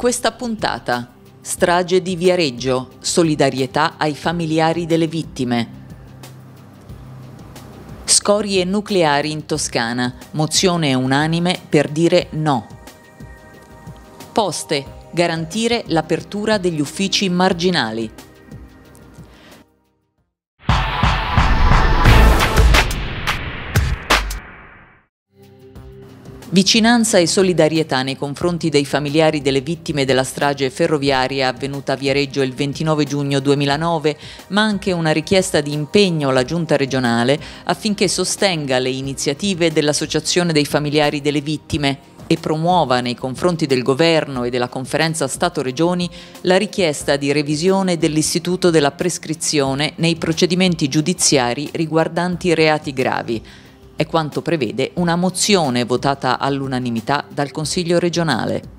questa puntata, strage di Viareggio, solidarietà ai familiari delle vittime. Scorie nucleari in Toscana, mozione unanime per dire no. Poste, garantire l'apertura degli uffici marginali. Vicinanza e solidarietà nei confronti dei familiari delle vittime della strage ferroviaria avvenuta a Viareggio il 29 giugno 2009, ma anche una richiesta di impegno alla Giunta regionale affinché sostenga le iniziative dell'Associazione dei familiari delle vittime e promuova nei confronti del Governo e della Conferenza Stato-Regioni la richiesta di revisione dell'istituto della prescrizione nei procedimenti giudiziari riguardanti reati gravi è quanto prevede una mozione votata all'unanimità dal Consiglio regionale.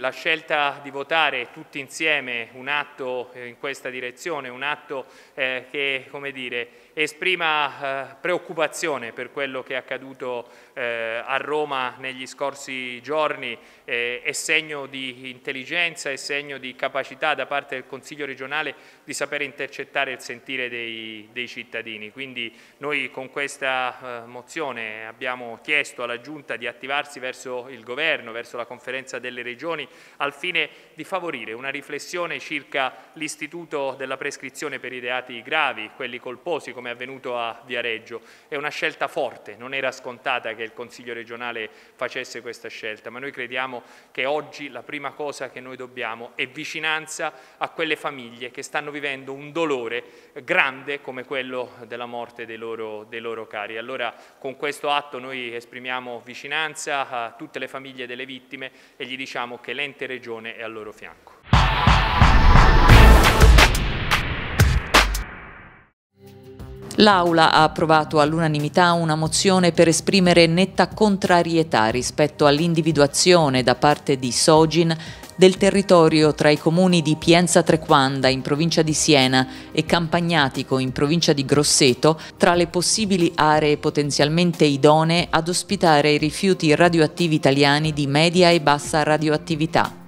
La scelta di votare tutti insieme un atto eh, in questa direzione, un atto eh, che, come dire, esprima eh, preoccupazione per quello che è accaduto eh, a Roma negli scorsi giorni, eh, è segno di intelligenza, è segno di capacità da parte del Consiglio regionale di sapere intercettare il sentire dei, dei cittadini. Quindi noi con questa mozione abbiamo chiesto alla Giunta di attivarsi verso il Governo, verso la conferenza delle regioni, al fine di favorire una riflessione circa l'istituto della prescrizione per i reati gravi, quelli colposi come come è avvenuto a Viareggio. È una scelta forte, non era scontata che il Consiglio regionale facesse questa scelta, ma noi crediamo che oggi la prima cosa che noi dobbiamo è vicinanza a quelle famiglie che stanno vivendo un dolore grande come quello della morte dei loro, dei loro cari. Allora con questo atto noi esprimiamo vicinanza a tutte le famiglie delle vittime e gli diciamo che l'ente regione è al loro fianco. L'Aula ha approvato all'unanimità una mozione per esprimere netta contrarietà rispetto all'individuazione da parte di Sogin del territorio tra i comuni di Pienza Trequanda in provincia di Siena e Campagnatico in provincia di Grosseto tra le possibili aree potenzialmente idonee ad ospitare i rifiuti radioattivi italiani di media e bassa radioattività.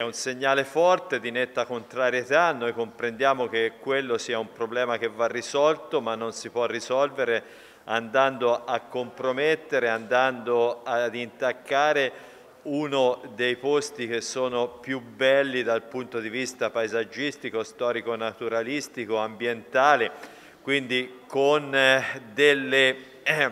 È un segnale forte di netta contrarietà, noi comprendiamo che quello sia un problema che va risolto ma non si può risolvere andando a compromettere, andando ad intaccare uno dei posti che sono più belli dal punto di vista paesaggistico, storico-naturalistico, ambientale, quindi con eh, delle eh,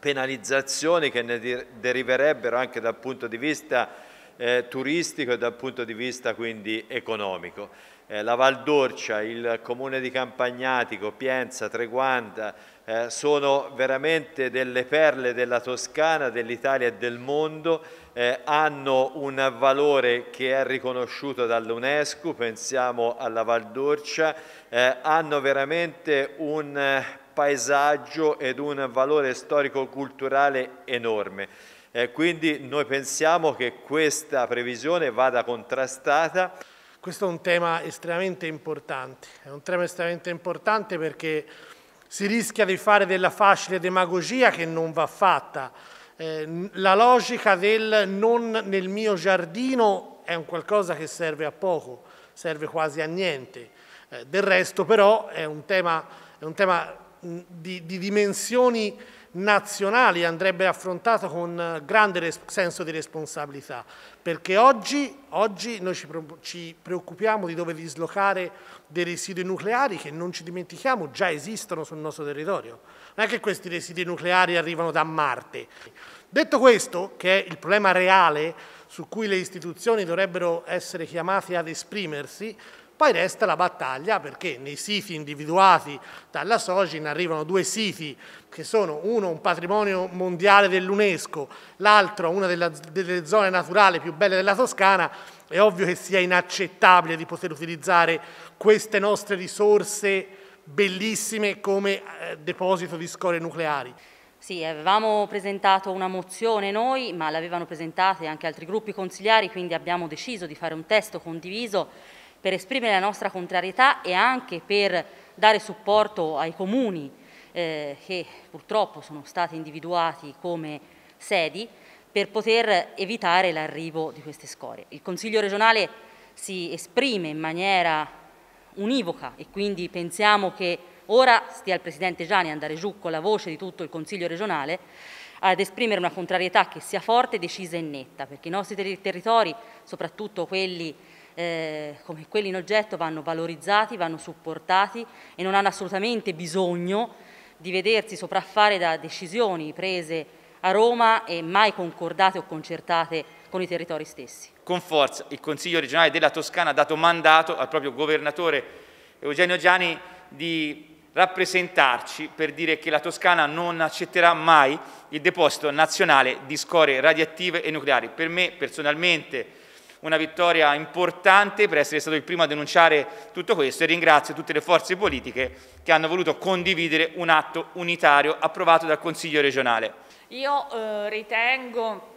penalizzazioni che ne deriverebbero anche dal punto di vista eh, turistico e dal punto di vista quindi economico. Eh, la Val d'Orcia, il comune di Campagnatico, Pienza, Treguanda eh, sono veramente delle perle della Toscana, dell'Italia e del mondo, eh, hanno un valore che è riconosciuto dall'UNESCO, pensiamo alla Val d'Orcia, eh, hanno veramente un paesaggio ed un valore storico-culturale enorme. Eh, quindi noi pensiamo che questa previsione vada contrastata. Questo è un tema estremamente importante, è un tema estremamente importante perché si rischia di fare della facile demagogia che non va fatta. Eh, la logica del non nel mio giardino è un qualcosa che serve a poco, serve quasi a niente. Eh, del resto però è un tema, è un tema di, di dimensioni nazionali andrebbe affrontato con grande senso di responsabilità, perché oggi, oggi noi ci preoccupiamo di dove dislocare dei residui nucleari che non ci dimentichiamo già esistono sul nostro territorio. Non è che questi residui nucleari arrivano da Marte. Detto questo, che è il problema reale su cui le istituzioni dovrebbero essere chiamate ad esprimersi, poi resta la battaglia perché nei siti individuati dalla Sogin arrivano due siti che sono uno un patrimonio mondiale dell'UNESCO, l'altro una della, delle zone naturali più belle della Toscana, è ovvio che sia inaccettabile di poter utilizzare queste nostre risorse bellissime come eh, deposito di scorie nucleari. Sì, avevamo presentato una mozione noi, ma l'avevano presentata anche altri gruppi consigliari, quindi abbiamo deciso di fare un testo condiviso per esprimere la nostra contrarietà e anche per dare supporto ai comuni eh, che purtroppo sono stati individuati come sedi per poter evitare l'arrivo di queste scorie. Il Consiglio regionale si esprime in maniera univoca e quindi pensiamo che ora stia il Presidente Gianni a andare giù con la voce di tutto il Consiglio regionale ad esprimere una contrarietà che sia forte, decisa e netta, perché i nostri territori, soprattutto quelli eh, come quelli in oggetto vanno valorizzati, vanno supportati e non hanno assolutamente bisogno di vedersi sopraffare da decisioni prese a Roma e mai concordate o concertate con i territori stessi. Con forza il Consiglio regionale della Toscana ha dato mandato al proprio governatore Eugenio Gianni di rappresentarci per dire che la Toscana non accetterà mai il deposito nazionale di scorie radioattive e nucleari. Per me personalmente una vittoria importante per essere stato il primo a denunciare tutto questo e ringrazio tutte le forze politiche che hanno voluto condividere un atto unitario approvato dal Consiglio regionale. Io eh, ritengo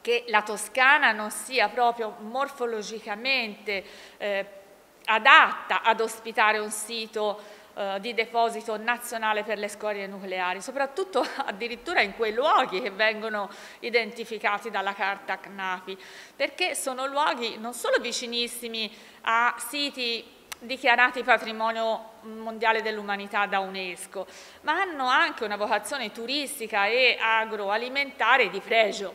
che la Toscana non sia proprio morfologicamente eh, adatta ad ospitare un sito eh, di deposito nazionale per le scorie nucleari, soprattutto addirittura in quei luoghi che vengono identificati dalla carta CNAPI, perché sono luoghi non solo vicinissimi a siti dichiarati patrimonio mondiale dell'umanità da UNESCO, ma hanno anche una vocazione turistica e agroalimentare di pregio.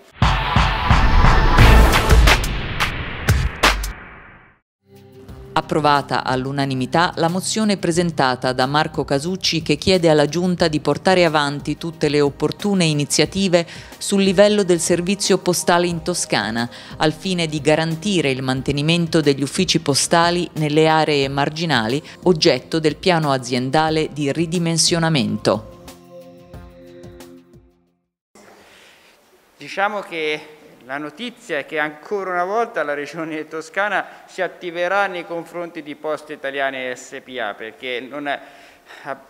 approvata all'unanimità la mozione presentata da Marco Casucci che chiede alla Giunta di portare avanti tutte le opportune iniziative sul livello del servizio postale in Toscana, al fine di garantire il mantenimento degli uffici postali nelle aree marginali oggetto del piano aziendale di ridimensionamento. Diciamo che la notizia è che ancora una volta la Regione Toscana si attiverà nei confronti di Poste Italiane SPA perché non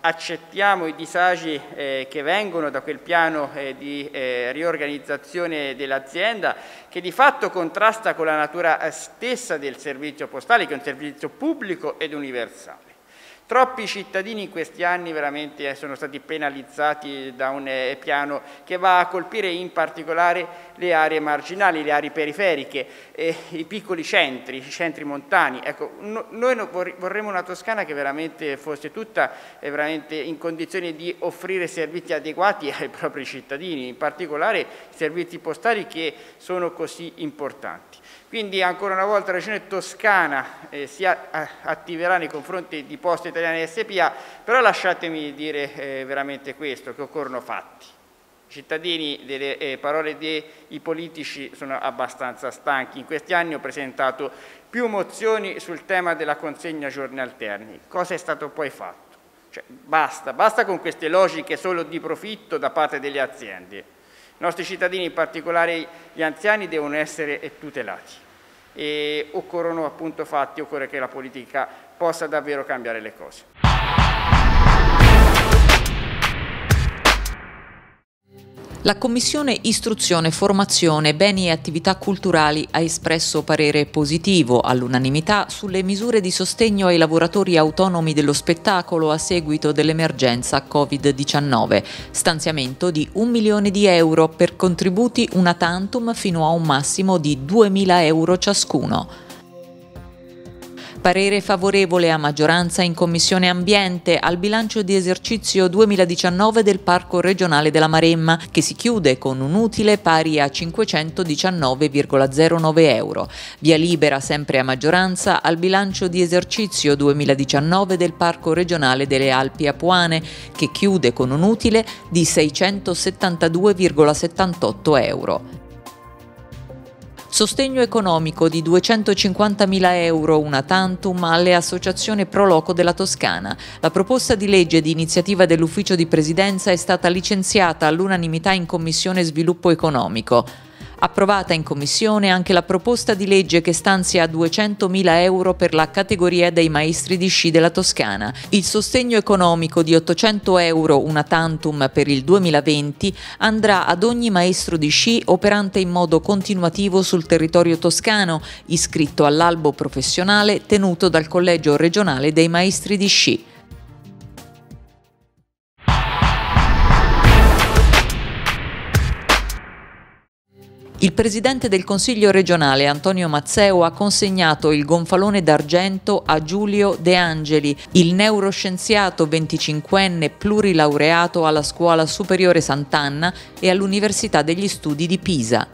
accettiamo i disagi eh, che vengono da quel piano eh, di eh, riorganizzazione dell'azienda che di fatto contrasta con la natura stessa del servizio postale che è un servizio pubblico ed universale. Troppi cittadini in questi anni veramente eh, sono stati penalizzati da un eh, piano che va a colpire in particolare le aree marginali, le aree periferiche, eh, i piccoli centri, i centri montani. Ecco, noi vorremmo una Toscana che veramente fosse tutta eh, veramente in condizione di offrire servizi adeguati ai propri cittadini, in particolare servizi postali che sono così importanti. Quindi ancora una volta la Regione Toscana eh, si attiverà nei confronti di Poste Italiane SPA, però lasciatemi dire eh, veramente questo, che occorrono fatti. I cittadini delle eh, parole dei politici sono abbastanza stanchi. In questi anni ho presentato più mozioni sul tema della consegna giorni alterni. Cosa è stato poi fatto? Cioè, basta, basta con queste logiche solo di profitto da parte delle aziende. I nostri cittadini, in particolare gli anziani, devono essere tutelati e occorrono appunto fatti, occorre che la politica possa davvero cambiare le cose. La Commissione Istruzione, Formazione, Beni e Attività Culturali ha espresso parere positivo all'unanimità sulle misure di sostegno ai lavoratori autonomi dello spettacolo a seguito dell'emergenza Covid-19, stanziamento di un milione di euro per contributi una tantum fino a un massimo di 2.000 euro ciascuno. Parere favorevole a maggioranza in Commissione Ambiente al bilancio di esercizio 2019 del Parco regionale della Maremma, che si chiude con un utile pari a 519,09 euro. Via libera sempre a maggioranza al bilancio di esercizio 2019 del Parco regionale delle Alpi Apuane, che chiude con un utile di 672,78 euro sostegno economico di 250.000 euro una tantum alle associazioni Proloco della Toscana. La proposta di legge di iniziativa dell'Ufficio di Presidenza è stata licenziata all'unanimità in Commissione Sviluppo Economico. Approvata in commissione anche la proposta di legge che stanzia 200.000 euro per la categoria dei maestri di sci della Toscana, il sostegno economico di 800 euro una tantum per il 2020 andrà ad ogni maestro di sci operante in modo continuativo sul territorio toscano, iscritto all'albo professionale tenuto dal Collegio regionale dei maestri di sci. Il presidente del Consiglio regionale Antonio Mazzeo ha consegnato il gonfalone d'argento a Giulio De Angeli, il neuroscienziato 25enne plurilaureato alla Scuola Superiore Sant'Anna e all'Università degli Studi di Pisa.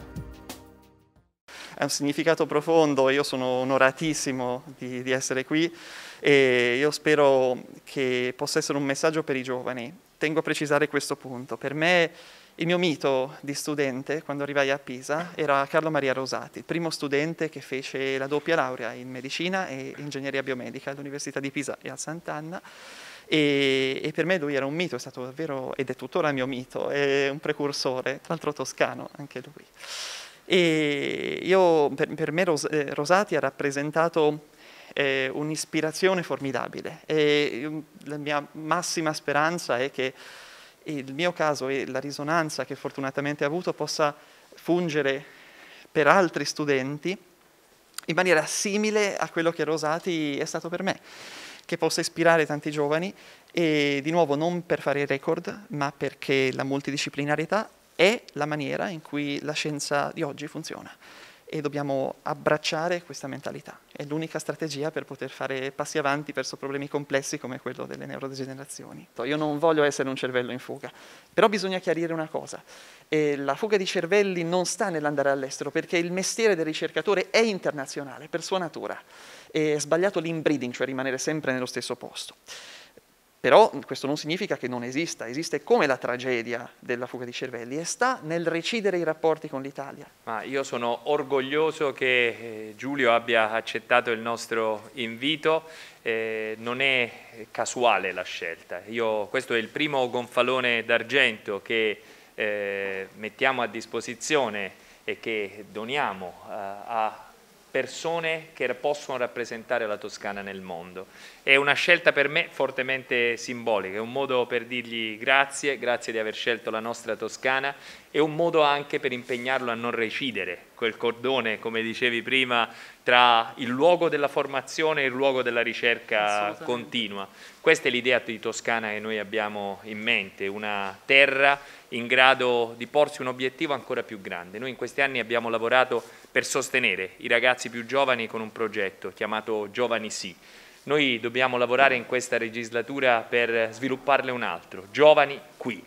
È un significato profondo, io sono onoratissimo di, di essere qui e io spero che possa essere un messaggio per i giovani. Tengo a precisare questo punto. Per me il mio mito di studente, quando arrivai a Pisa, era Carlo Maria Rosati, il primo studente che fece la doppia laurea in medicina e ingegneria biomedica all'Università di Pisa e a Sant'Anna. E, e, per me lui era un mito, è stato davvero, ed è tuttora il mio mito, è un precursore, tra l'altro toscano anche lui. E io, per, per me Ros, eh, Rosati ha rappresentato eh, un'ispirazione formidabile e mm, la mia massima speranza è che il mio caso e la risonanza che fortunatamente ha avuto possa fungere per altri studenti in maniera simile a quello che Rosati è stato per me, che possa ispirare tanti giovani e di nuovo non per fare record, ma perché la multidisciplinarietà è la maniera in cui la scienza di oggi funziona e dobbiamo abbracciare questa mentalità. È l'unica strategia per poter fare passi avanti verso problemi complessi come quello delle neurodegenerazioni. Io non voglio essere un cervello in fuga, però bisogna chiarire una cosa. E la fuga di cervelli non sta nell'andare all'estero, perché il mestiere del ricercatore è internazionale per sua natura. E è sbagliato l'inbreeding, cioè rimanere sempre nello stesso posto. Però questo non significa che non esista, esiste come la tragedia della fuga di cervelli e sta nel recidere i rapporti con l'Italia. Ma io sono orgoglioso che eh, Giulio abbia accettato il nostro invito, eh, non è casuale la scelta. Io, questo è il primo gonfalone d'argento che eh, mettiamo a disposizione e che doniamo eh, a persone che possono rappresentare la Toscana nel mondo. È una scelta per me fortemente simbolica, è un modo per dirgli grazie, grazie di aver scelto la nostra Toscana, è un modo anche per impegnarlo a non recidere quel cordone, come dicevi prima, tra il luogo della formazione e il luogo della ricerca continua. Questa è l'idea di Toscana che noi abbiamo in mente, una terra in grado di porsi un obiettivo ancora più grande. Noi in questi anni abbiamo lavorato per sostenere i ragazzi più giovani con un progetto chiamato Giovani Sì. Noi dobbiamo lavorare in questa legislatura per svilupparle un altro, Giovani Qui.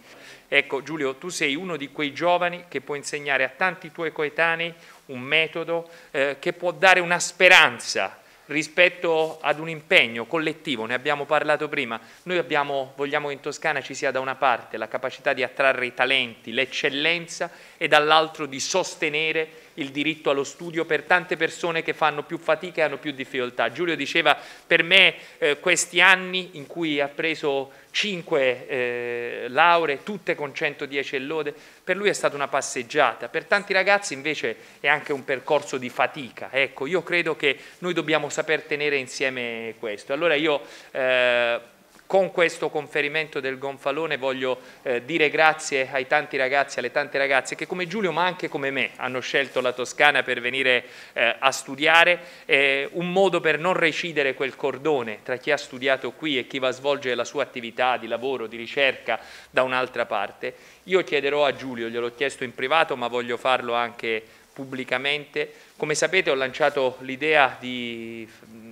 Ecco Giulio, tu sei uno di quei giovani che può insegnare a tanti tuoi coetanei un metodo eh, che può dare una speranza rispetto ad un impegno collettivo, ne abbiamo parlato prima, noi abbiamo, vogliamo che in Toscana ci sia da una parte la capacità di attrarre i talenti, l'eccellenza e dall'altro di sostenere il diritto allo studio per tante persone che fanno più fatica e hanno più difficoltà. Giulio diceva per me eh, questi anni in cui ha preso cinque eh, lauree, tutte con 110 e lode, per lui è stata una passeggiata, per tanti ragazzi invece è anche un percorso di fatica. Ecco, io credo che noi dobbiamo saper tenere insieme questo. Allora io... Eh, con questo conferimento del gonfalone voglio eh, dire grazie ai tanti ragazzi, alle tante ragazze che come Giulio ma anche come me hanno scelto la Toscana per venire eh, a studiare, eh, un modo per non recidere quel cordone tra chi ha studiato qui e chi va a svolgere la sua attività di lavoro, di ricerca da un'altra parte. Io chiederò a Giulio, gliel'ho chiesto in privato ma voglio farlo anche pubblicamente, come sapete ho lanciato l'idea di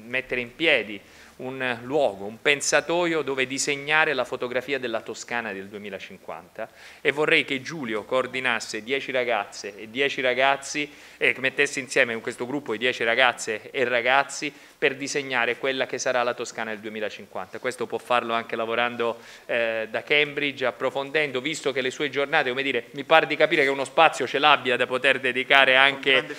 mettere in piedi un luogo, un pensatoio dove disegnare la fotografia della Toscana del 2050 e vorrei che Giulio coordinasse 10 ragazze e 10 ragazzi e mettesse insieme in questo gruppo i 10 ragazze e ragazzi per disegnare quella che sarà la Toscana del 2050. Questo può farlo anche lavorando eh, da Cambridge, approfondendo, visto che le sue giornate, come dire, mi pare di capire che uno spazio ce l'abbia da poter dedicare anche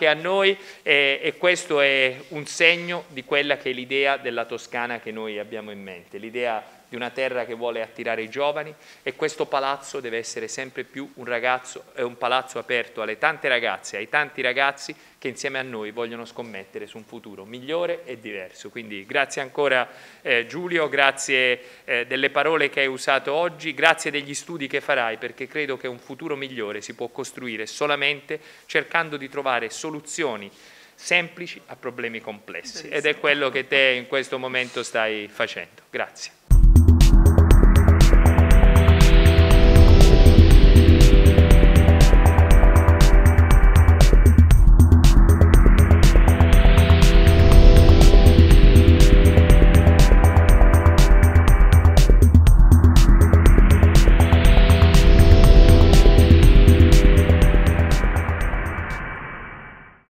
anche a noi eh, e questo è un segno di quella che è l'idea della Toscana che noi abbiamo in mente, l'idea di una terra che vuole attirare i giovani e questo palazzo deve essere sempre più un, ragazzo, è un palazzo aperto alle tante ragazze, ai tanti ragazzi che insieme a noi vogliono scommettere su un futuro migliore e diverso. Quindi grazie ancora eh, Giulio, grazie eh, delle parole che hai usato oggi, grazie degli studi che farai perché credo che un futuro migliore si può costruire solamente cercando di trovare soluzioni semplici a problemi complessi ed è quello che te in questo momento stai facendo. Grazie.